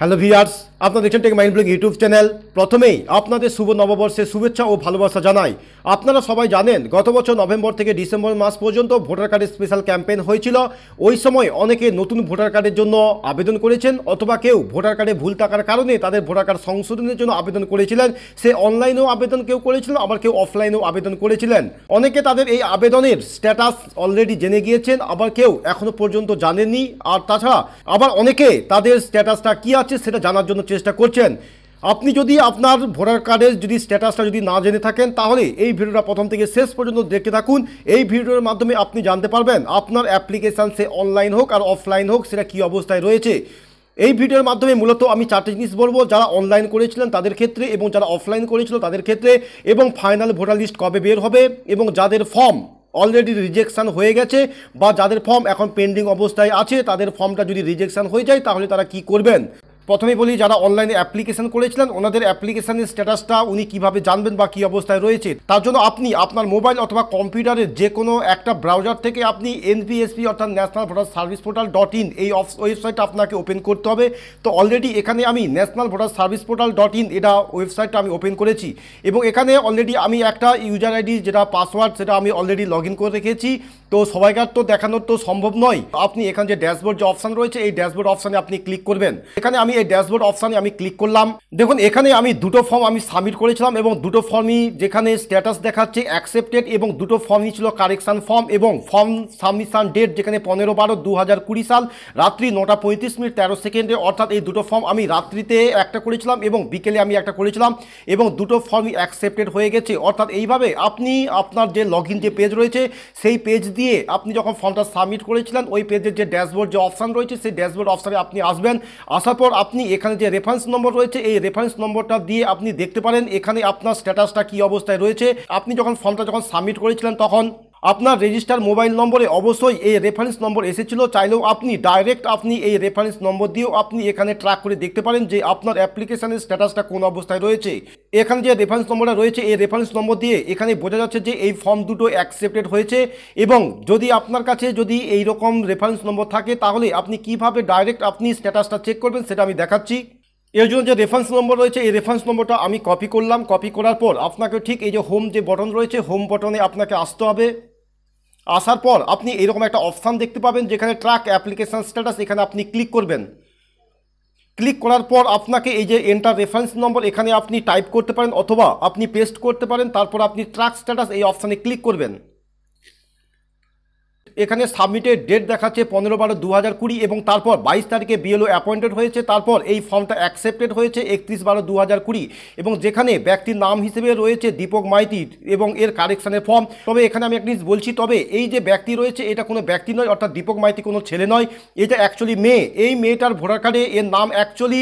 hello viewers আপনার দেখছেন tech mind blog YouTube channel প্রথমেই আপনাদের শুভ নববর্ষের শুভেচ্ছা ও ভালোবাসা জানাই আপনারা সবাই জানেন গত বছর নভেম্বর থেকে ডিসেম্বর মাস পর্যন্ত ভোটার কার্ডের স্পেশাল ক্যাম্পেইন হয়েছিল ওই সময় অনেকে নতুন ভোটার কার্ডের জন্য আবেদন করেছেন অথবা কেউ ভোটার কার্ডে ভুল থাকার কারণে তাদের ভোটার কার্ড সংশোধনের জন্য আবেদন করেছিলেন সে অনলাইনেও আবেদন কেউ করেছিলেন আবার কেউ অফলাইনেও আবেদন করেছিলেন অনেকে তাদের এই আবেদনের স্ট্যাটাস অলরেডি জেনে গিয়েছেন আবার কেউ এখনও পর্যন্ত জানেননি আর তাছাড়া আবার অনেকে তাদের স্ট্যাটাসটা কী আছে সেটা জানার জন্য চেষ্টা করছেন আপনি যদি আপনার ভোটার কার্ডের যদি স্ট্যাটাসটা যদি না জেনে থাকেন তাহলে এই ভিডিওটা প্রথম থেকে শেষ পর্যন্ত দেখতে থাকুন এই ভিডিওর মাধ্যমে আপনি জানতে পারবেন আপনার অ্যাপ্লিকেশান সে অনলাইন হোক আর অফলাইন হোক সেটা কী অবস্থায় রয়েছে এই ভিডিওর মাধ্যমে মূলত আমি চারটে জিনিস বলবো যারা অনলাইন করেছিলেন তাদের ক্ষেত্রে এবং যারা অফলাইন করেছিল তাদের ক্ষেত্রে এবং ফাইনাল ভোটার লিস্ট কবে বের হবে এবং যাদের ফর্ম অলরেডি রিজেকশান হয়ে গেছে বা যাদের ফর্ম এখন পেন্ডিং অবস্থায় আছে তাদের ফর্মটা যদি রিজেকশান হয়ে যায় তাহলে তারা কি করবেন প্রথমে বলি যারা অনলাইনে অ্যাপ্লিকেশন করেছিলেন ওনাদের অ্যাপ্লিকেশনের স্ট্যাটাসটা উনি কিভাবে জানবেন বা কী অবস্থায় রয়েছে তার জন্য আপনি আপনার মোবাইল অথবা কম্পিউটারের যে কোনো একটা ব্রাউজার থেকে আপনি এনপিএসপি অর্থাৎ national voter service portal dot in এই ওয়েবসাইট আপনাকে ওপেন করতে হবে তো অলরেডি এখানে আমি national voter service portal dot in এটা ওয়েবসাইটটা আমি ওপেন করেছি এবং এখানে অলরেডি আমি একটা ইউজার আইডি যেটা পাসওয়ার্ড সেটা আমি অলরেডি লগ ইন করে রেখেছি তো সবাইকার তো দেখানোর তো সম্ভব নয় আপনি এখানে যে ড্যাশবোর্ড যে অপশান রয়েছে এই ড্যাশবোর্ড অপশানে আপনি ক্লিক করবেন এখানে আমি এই ড্যাশবোর্ড অপশানে আমি ক্লিক করলাম দেখুন এখানে আমি দুটো ফর্ম আমি সাবমিট করেছিলাম এবং দুটো ফর্মই যেখানে স্ট্যাটাস দেখাচ্ছে অ্যাকসেপ্টেড এবং দুটো ফর্মই ছিল কারেকশান ফর্ম এবং ফর্ম সাবমিশন ডেট যেখানে পনেরো বারো দু সাল রাত্রি নটা পঁয়ত্রিশ মিনিট তেরো সেকেন্ডে অর্থাৎ এই দুটো ফর্ম আমি রাত্রিতে একটা করেছিলাম এবং বিকেলে আমি একটা করেছিলাম এবং দুটো ফর্মই অ্যাকসেপ্টেড হয়ে গেছে অর্থাৎ এইভাবে আপনি আপনার যে লগ যে পেজ রয়েছে সেই পেজ দিয়ে আপনি যখন ফর্মটা সাবমিট করেছিলেন ওই পেজের যে ড্যাশবোর্ড যে অপশান রয়েছে সেই ড্যাশবোর্ড অপশানে আপনি আসবেন আসার পর আপনি এখানে যে রেফারেন্স নম্বর রয়েছে এই রেফারেন্স নম্বরটা দিয়ে আপনি দেখতে পারেন এখানে আপনার স্ট্যাটাসটা কি অবস্থায় রয়েছে আপনি যখন ফর্মটা যখন সাবমিট করেছিলেন তখন আপনার রেজিস্টার মোবাইল নম্বরে অবশ্যই এই রেফারেন্স নম্বর এসেছিল চাইলেও আপনি ডাইরেক্ট আপনি এই রেফারেন্স নম্বর দিয়েও আপনি এখানে ট্র্যাক করে দেখতে পারেন যে আপনার অ্যাপ্লিকেশানের স্ট্যাটাসটা কোন অবস্থায় রয়েছে এখানে যে রেফারেন্স নম্বরটা রয়েছে এই রেফারেন্স নম্বর দিয়ে এখানে বোঝা যাচ্ছে যে এই ফর্ম দুটো অ্যাকসেপ্টেড হয়েছে এবং যদি আপনার কাছে যদি এই রকম রেফারেন্স নম্বর থাকে তাহলে আপনি কিভাবে ডাইরেক্ট আপনি স্ট্যাটাসটা চেক করবেন সেটা আমি দেখাচ্ছি এর জন্য যে রেফারেন্স নম্বর রয়েছে এই রেফারেন্স নম্বরটা আমি কপি করলাম কপি করার পর আপনাকে ঠিক এই যে হোম যে বটন রয়েছে হোম বটনে আপনাকে আসতে হবে আসার পর আপনি এরকম একটা অপশান দেখতে পাবেন যেখানে ট্র্যাক অ্যাপ্লিকেশান স্ট্যাটাস এখানে আপনি ক্লিক করবেন ক্লিক করার পর আপনাকে এই যে এন্টার রেফারেন্স নম্বর এখানে আপনি টাইপ করতে পারেন অথবা আপনি পেস্ট করতে পারেন তারপর আপনি ট্র্যাক স্ট্যাটাস এই অপশানে ক্লিক করবেন এখানে সাবমিটের ডেট দেখাচ্ছে পনেরো বারো দু হাজার কুড়ি এবং তারপর বাইশ তারিখে বিএলও অ্যাপয়েন্টেড হয়েছে তারপর এই ফর্মটা অ্যাকসেপ্টেড হয়েছে একত্রিশ বারো দু হাজার কুড়ি এবং যেখানে ব্যক্তির নাম হিসেবে রয়েছে দীপক মাইতি এবং এর কারেকশানের ফর্ম তবে এখানে আমি একটা জিনিস বলছি তবে এই যে ব্যক্তি রয়েছে এটা কোনো ব্যক্তি নয় অর্থাৎ দীপক মাইতি কোনো ছেলে নয় এটা অ্যাকচুয়ালি মেয়ে এই মেয়েটার ভোটার কার্ডে এর নাম অ্যাকচুয়ালি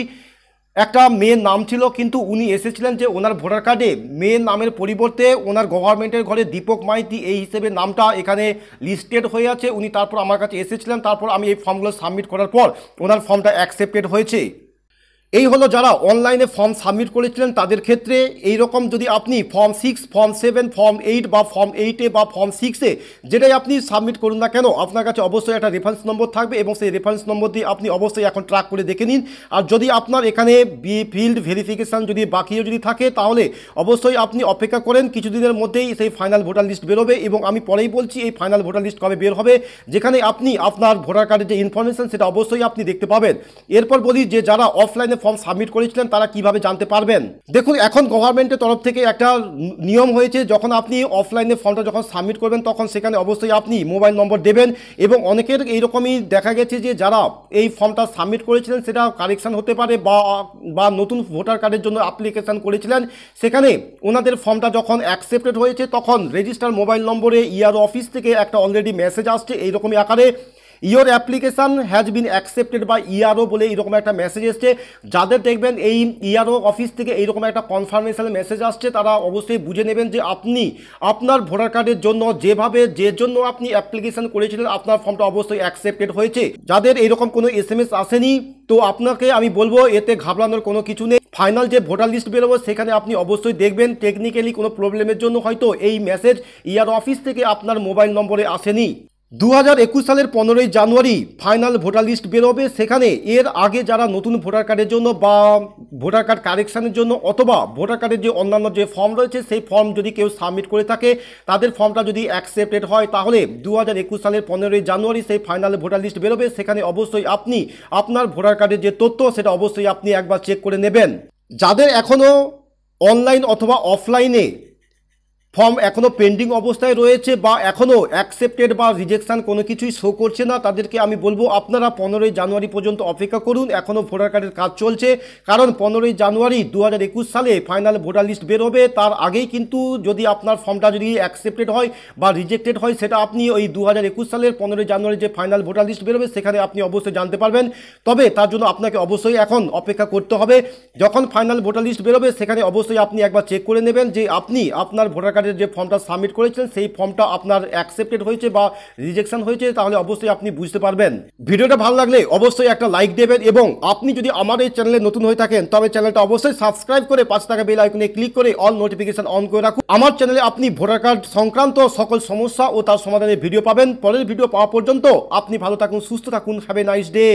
একটা মেয়ের নাম ছিল কিন্তু উনি এসেছিলেন যে ওনার ভোটার কার্ডে মেয়ের নামের পরিবর্তে ওনার গভর্নমেন্টের ঘরে দীপক মাইতি এই হিসেবে নামটা এখানে লিস্টেড হয়ে আছে উনি তারপর আমার কাছে এসেছিলেন তারপর আমি এই ফর্মগুলো সাবমিট করার পর ওনার ফর্মটা অ্যাকসেপ্টেড হয়েছে এই হলো যারা অনলাইনে ফর্ম সাবমিট করেছিলেন তাদের ক্ষেত্রে এই রকম যদি আপনি form six form seven form eight বা ফর্ম এইটে বা ফর্ম সিক্সে যেটাই আপনি সাবমিট করুন না কেন আপনার কাছে অবশ্যই একটা রেফারেন্স নম্বর থাকবে এবং সেই রেফারেন্স নম্বর দিয়ে আপনি অবশ্যই এখন ট্র্যাক করে দেখে নিন আর যদি আপনার এখানে বি ফিল্ড ভেরিফিকেশান যদি বাকিও যদি থাকে তাহলে অবশ্যই আপনি অপেক্ষা করেন কিছুদিনের মধ্যেই সেই ফাইনাল ভোটার লিস্ট বেরোবে এবং আমি পরেই বলছি এই ফাইনাল ভোটার লিস্ট কবে বের হবে যেখানে আপনি আপনার ভোটার কার্ডের যে ইনফরমেশান সেটা অবশ্যই আপনি দেখতে পাবেন এরপর বলি যে যারা অফলাইনে অনলাইনে ফর্ম সাবমিট করেছিলেন তারা কিভাবে জানতে পারবেন দেখুন এখন গভর্নমেন্টের তরফ থেকে একটা নিয়ম হয়েছে যখন আপনি অফলাইনে ফর্মটা যখন সাবমিট করবেন তখন সেখানে অবশ্যই আপনি মোবাইল নম্বর দেবেন এবং অনেকের এইরকমই দেখা গেছে যে যারা এই ফর্মটা সাবমিট করেছিলেন সেটা কারেকশান হতে পারে বা বা নতুন ভোটার কার্ডের জন্য অ্যাপ্লিকেশান করেছিলেন সেখানে ওনাদের ফর্মটা যখন অ্যাকসেপ্টেড হয়েছে তখন রেজিস্টার মোবাইল নম্বরে ইয়ার অফিস থেকে একটা অলরেডি মেসেজ আসছে এইরকমই আকারে your application has been accepted বা ইয়ারও বলে এইরকম একটা মেসেজ এসছে যাদের দেখবেন এই ইয়ারও e অফিস থেকে এইরকম একটা কনফার্মেশন মেসেজ আসছে তারা অবশ্যই বুঝে নেবেন যে আপনি আপনার ভোটার কার্ডের জন্য যেভাবে যে জন্য আপনি অ্যাপ্লিকেশান করেছিলেন আপনার ফর্মটা অবশ্যই অ্যাকসেপ্টেড হয়েছে যাদের এইরকম কোনো এস এম এস আসেনি তো আপনাকে আমি বলবো এতে ঘাবড়ানোর কোনো কিছু নেই ফাইনাল যে ভোটার লিস্ট বেরোবো সেখানে আপনি অবশ্যই দেখবেন টেকনিক্যালি কোনো প্রবলেমের জন্য হয়তো এই মেসেজ ইয়ার অফিস থেকে আপনার মোবাইল নম্বরে আসেনি দু হাজার একুশ সালের পনেরোই জানুয়ারি ফাইনাল ভোটার লিস্ট বেরোবে সেখানে এর আগে যারা নতুন ভোটার কার্ডের জন্য বা ভোটার কার্ড কারেকশানের জন্য অথবা ভোটার কার্ডের যে অন্যান্য যে ফর্ম রয়েছে সেই ফর্ম যদি কেউ সাবমিট করে থাকে তাদের ফর্মটা যদি অ্যাকসেপ্টেড হয় তাহলে দু হাজার একুশ সালের পনেরোই জানুয়ারি সেই ফাইনাল ভোটার লিস্ট বেরোবে সেখানে অবশ্যই আপনি আপনার ভোটার কার্ডের যে তথ্য সেটা অবশ্যই আপনি একবার চেক করে নেবেন যাদের এখনও অনলাইন অথবা অফলাইনে ফর্ম এখনও পেন্ডিং অবস্থায় রয়েছে বা এখনও অ্যাকসেপ্টেড বা রিজেকশান কোনো কিছুই শো করছে না তাদেরকে আমি বলবো আপনারা পনেরোই জানুয়ারি পর্যন্ত অপেক্ষা করুন এখনও ভোটার কার্ডের কাজ চলছে কারণ পনেরোই জানুয়ারি দু সালে ফাইনাল ভোটার লিস্ট বেরোবে তার আগেই কিন্তু যদি আপনার ফর্মটা যদি অ্যাকসেপ্টেড হয় বা রিজেক্টেড হয় সেটা আপনি ওই দু সালের পনেরোই জানুয়ারি যে ফাইনাল ভোটার লিস্ট বেরোবে সেখানে আপনি অবশ্যই জানতে পারবেন তবে তার জন্য আপনাকে অবশ্যই এখন অপেক্ষা করতে হবে যখন ফাইনাল ভোটার লিস্ট বেরোবে সেখানে অবশ্যই আপনি একবার চেক করে নেবেন যে আপনি আপনার ভোটার কার্ড আধারের যে ফর্মটা সাবমিট করেছিলেন সেই ফর্মটা আপনার অ্যাকসেপ্টেড হয়েছে বা রিজেকশন হয়েছে তাহলে অবশ্যই আপনি বুঝতে পারবেন ভিডিওটা ভালো লাগলে অবশ্যই একটা লাইক দেবেন এবং আপনি যদি আমার এই চ্যানেলে নতুন হয়ে থাকেন তবে চ্যানেলটা অবশ্যই সাবস্ক্রাইব করে পাঁচ টাকা বেল আইকনে ক্লিক করে অল নোটিফিকেশন অন করে রাখুন আমার চ্যানেলে আপনি ভোটার কার্ড সংক্রান্ত সকল সমস্যা ও তার সমাধানের ভিডিও পাবেন পরের ভিডিও পাওয়া পর্যন্ত আপনি ভালো থাকুন সুস্থ থাকুন হ্যাভ এ নাইস ডে